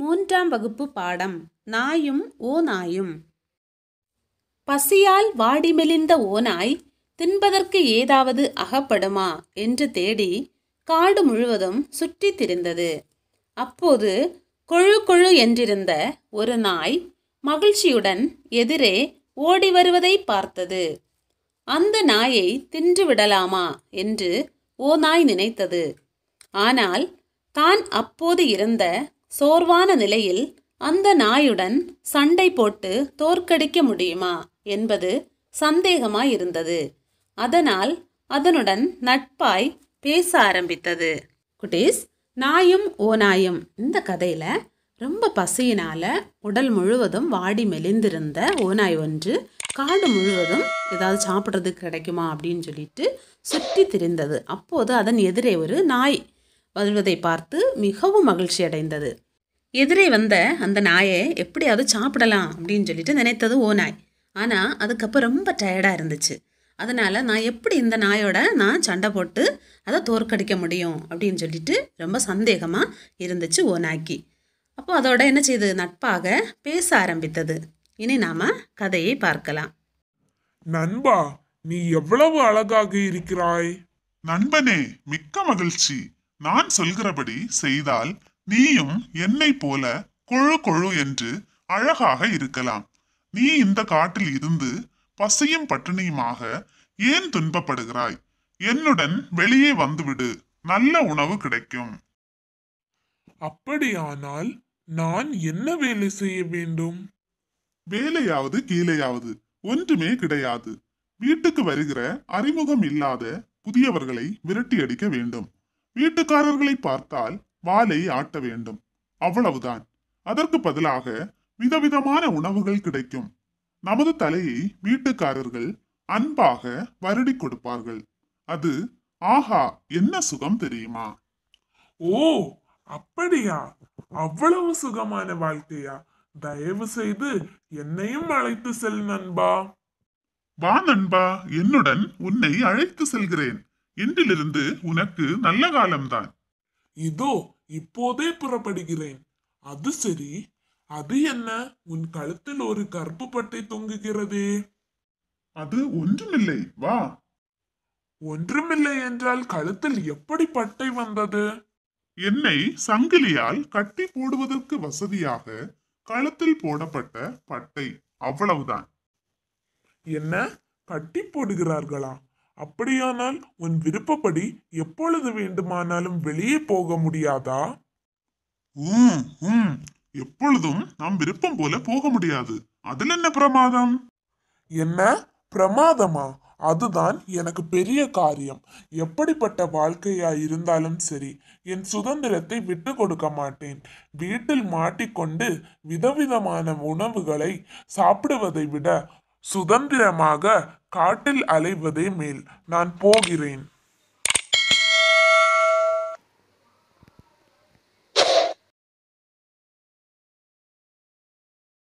மூன்றாம் வகுப்பு பாடம் நாயும் ஓ நாயும் பசியால் வாடி ஓ ஓநாய் தின்பதற்கு ஏதாவது அகப்படுமா என்று தேடி காடு முழுவதும் சுற்றி திரிந்தது அப்போது கொழு கொழு என்றிருந்த ஒரு நாய் மகிழ்ச்சியுடன் எதிரே ஓடி வருவதை பார்த்தது அந்த நாயை தின்று விடலாமா என்று ஓ நாய் நினைத்தது ஆனால் தான் அப்போது இருந்த சோர்வான நிலையில் அந்த நாயுடன் சண்டை போட்டு தோற்கடிக்க முடியுமா என்பது சந்தேகமாயிருந்தது அதனால் அதனுடன் நட்பாய் பேச ஆரம்பித்தது குட்டீஸ் நாயும் ஓநாயும் இந்த கதையில் ரொம்ப பசியினால் உடல் முழுவதும் வாடி மெலிந்திருந்த ஓநாய் ஒன்று காடு முழுவதும் ஏதாவது சாப்பிட்றதுக்கு கிடைக்குமா அப்படின்னு சொல்லிட்டு சுற்றி திரிந்தது அப்போது அதன் எதிரே ஒரு நாய் வருவதை பார்த்து மிகவும் மகிழ்ச்சி அடைந்தது எதிரே வந்த அந்த நாயை எப்படியாவது சாப்பிடலாம் அப்படின்னு சொல்லிட்டு நினைத்தது ஓ நாய் ஆனால் அதுக்கப்புறம் ரொம்ப டயர்டாக இருந்துச்சு அதனால் நான் எப்படி இந்த நாயோட நான் சண்டை போட்டு அதை தோற்கடிக்க முடியும் அப்படின்னு சொல்லிட்டு ரொம்ப சந்தேகமாக இருந்துச்சு ஓ நாய்க்கு அப்போ அதோட என்ன செய்து நட்பாக பேச ஆரம்பித்தது இனி நாம் கதையை பார்க்கலாம் நண்பா நீ எவ்வளவு அழகாக இருக்கிறாய் நண்பனே மிக்க மகிழ்ச்சி நான் சொல்கிறபடி செய்தால் நீயும் என்னை போல கொழு கொழு என்று அழகாக இருக்கலாம் நீ இந்த காட்டில் இருந்து பசியும் பட்டினியுமாக ஏன் துன்பப்படுகிறாய் என்னுடன் வெளியே வந்துவிடு நல்ல உணவு கிடைக்கும் அப்படியானால் நான் என்ன வேலை செய்ய வேண்டும் வேலையாவது கீழையாவது ஒன்றுமே கிடையாது வீட்டுக்கு வருகிற அறிமுகம் இல்லாத புதியவர்களை விரட்டி அடிக்க வேண்டும் வீட்டுக்காரர்களை பார்த்தால் வாலை ஆட்ட வேண்டும் அவ்வளவுதான் அதற்கு பதிலாக விதவிதமான உணவுகள் கிடைக்கும் நமது தலையை வீட்டுக்காரர்கள் அன்பாக வருடி கொடுப்பார்கள் அது ஆஹா என்ன சுகம் தெரியுமா ஓ அப்படியா அவ்வளவு சுகமான வாழ்க்கையா தயவு செய்து என்னையும் அழைத்து செல் நண்பா வா நண்பா என்னுடன் உன்னை அழைத்து செல்கிறேன் இன்றிலிருந்து உனக்கு நல்ல காலம்தான் இதோ இப்போதே புறப்படுகிறேன் அது சரி அது என்ன உன் கழுத்தில் ஒரு கருப்பு பட்டை தொங்குகிறதே அது ஒன்றுமில்லை வா ஒன்றுமில்லை என்றால் கழுத்தில் எப்படி பட்டை வந்தது என்னை சங்கிலியால் கட்டி போடுவதற்கு வசதியாக கழுத்தில் போடப்பட்ட பட்டை அவ்வளவுதான் என்ன கட்டி போடுகிறார்களா அப்படியானால் உன் விருப்பப்படி எப்பொழுது வேண்டுமானாலும் வெளியே போக முடியாதா உம் உம் எப்பொழுதும் நாம் விருப்பம் போல போக முடியாது அதில் என்ன பிரமாதம் என்ன பிரமாதமா அதுதான் எனக்கு பெரிய காரியம் எப்படிப்பட்ட வாழ்க்கையா இருந்தாலும் சரி என் சுதந்திரத்தை விட்டு கொடுக்க மாட்டேன் வீட்டில் மாட்டிக்கொண்டு விதவிதமான உணவுகளை சாப்பிடுவதை விட சுதந்திரமாக காட்டில் அலைவதே மேல் நான் போகிறேன்